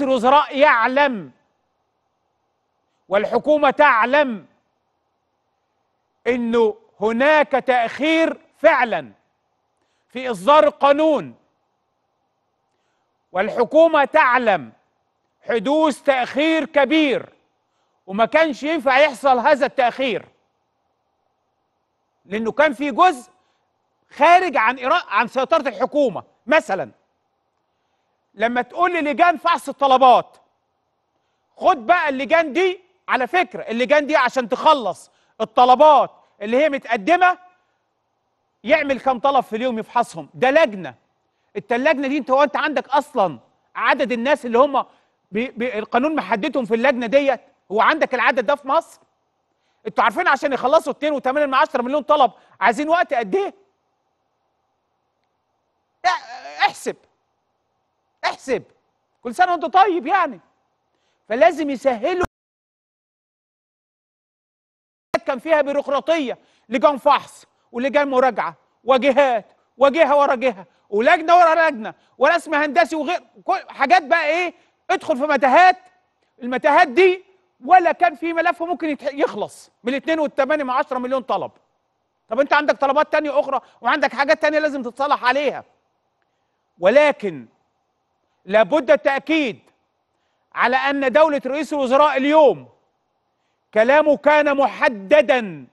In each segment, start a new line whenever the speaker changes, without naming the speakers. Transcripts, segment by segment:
رئيس الوزراء يعلم والحكومة تعلم انه هناك تأخير فعلا في اصدار القانون والحكومة تعلم حدوث تأخير كبير وما كانش ينفع يحصل هذا التأخير لانه كان في جزء خارج عن عن سيطرة الحكومة مثلا لما تقول لي لجان فحص الطلبات خد بقى اللجان دي على فكره اللجان دي عشان تخلص الطلبات اللي هي متقدمه يعمل كام طلب في اليوم يفحصهم ده لجنه اللجنه دي انت هو انت عندك اصلا عدد الناس اللي هم القانون محددهم في اللجنه ديت هو عندك العدد ده في مصر انتوا عارفين عشان يخلصوا 2.8 مليون طلب عايزين وقت قد ايه احسب احسب كل سنه وانت طيب يعني فلازم يسهلوا كان فيها بيروقراطيه لجان فحص ولجان مراجعه وجهات وجهه ورا جهه ولجنه ورا لجنه ورسم هندسي وغير حاجات بقى ايه ادخل في متاهات المتاهات دي ولا كان في ملف ممكن يخلص من و8 مع 10 مليون طلب طب انت عندك طلبات تانية اخرى وعندك حاجات تانية لازم تتصلح عليها ولكن لابد التأكيد على أن دولة رئيس الوزراء اليوم كلامه كان محددا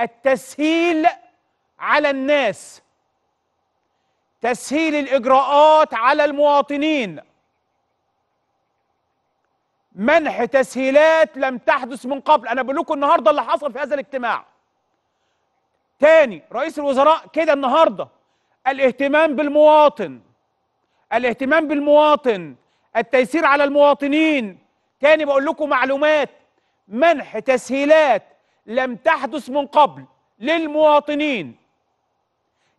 التسهيل على الناس تسهيل الإجراءات على المواطنين منح تسهيلات لم تحدث من قبل أنا بقول لكم النهاردة اللي حصل في هذا الاجتماع تاني رئيس الوزراء كده النهارده الاهتمام بالمواطن الاهتمام بالمواطن التيسير على المواطنين تاني بقول لكم معلومات منح تسهيلات لم تحدث من قبل للمواطنين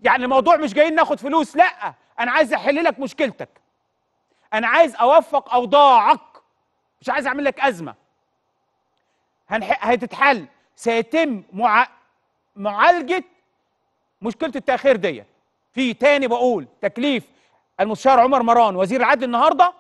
يعني الموضوع مش جايين ناخد فلوس لا انا عايز احل لك مشكلتك انا عايز اوفق اوضاعك مش عايز اعمل لك ازمه هنح... هتتحل سيتم مع... معالجه مشكله التاخير ديت في تاني بقول تكليف المستشار عمر مران وزير العدل النهارده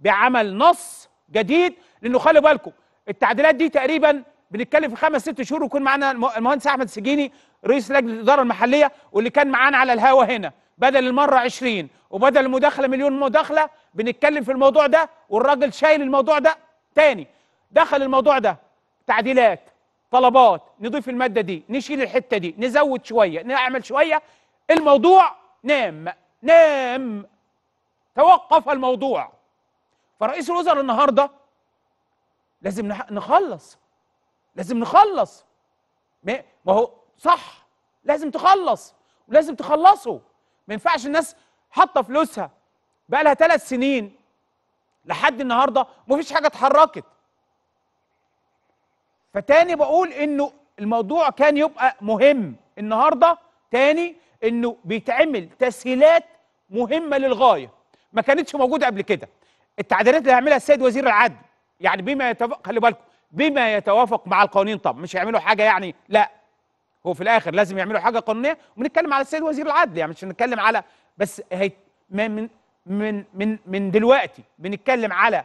بعمل نص جديد لانه خلي بالكم التعديلات دي تقريبا بنتكلم في خمس ست شهور ويكون معانا المهندس احمد سجيني رئيس لجنه الاداره المحليه واللي كان معانا على الهوا هنا بدل المره 20 وبدل المداخله مليون مداخله بنتكلم في الموضوع ده والراجل شايل الموضوع ده تاني دخل الموضوع ده تعديلات طلبات نضيف الماده دي نشيل الحته دي نزود شويه نعمل شويه الموضوع نام نام توقف الموضوع فرئيس الوزراء النهارده لازم نخلص لازم نخلص ما هو صح لازم تخلص ولازم تخلصه ما ينفعش الناس حاطه فلوسها بقى لها ثلاث سنين لحد النهارده مفيش حاجه اتحركت فتاني بقول انه الموضوع كان يبقى مهم النهارده تاني انه بيتعمل تسهيلات مهمه للغايه ما كانتش موجوده قبل كده التعديلات اللي هيعملها السيد وزير العدل يعني بما يتوافق خلي بالكم بما يتوافق مع القوانين طب مش هيعملوا حاجه يعني لا هو في الاخر لازم يعملوا حاجه قانونيه وبنتكلم على السيد وزير العدل يعني مش هنتكلم على بس هي من من من من دلوقتي بنتكلم على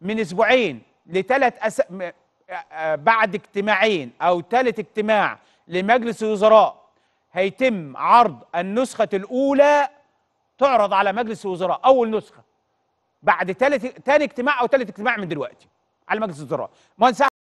من اسبوعين لثلاث أس... بعد اجتماعين او ثالث اجتماع لمجلس الوزراء هيتم عرض النسخة الأولى تعرض على مجلس الوزراء أول نسخة بعد تالت تاني اجتماع أو تالت اجتماع من دلوقتي على مجلس الوزراء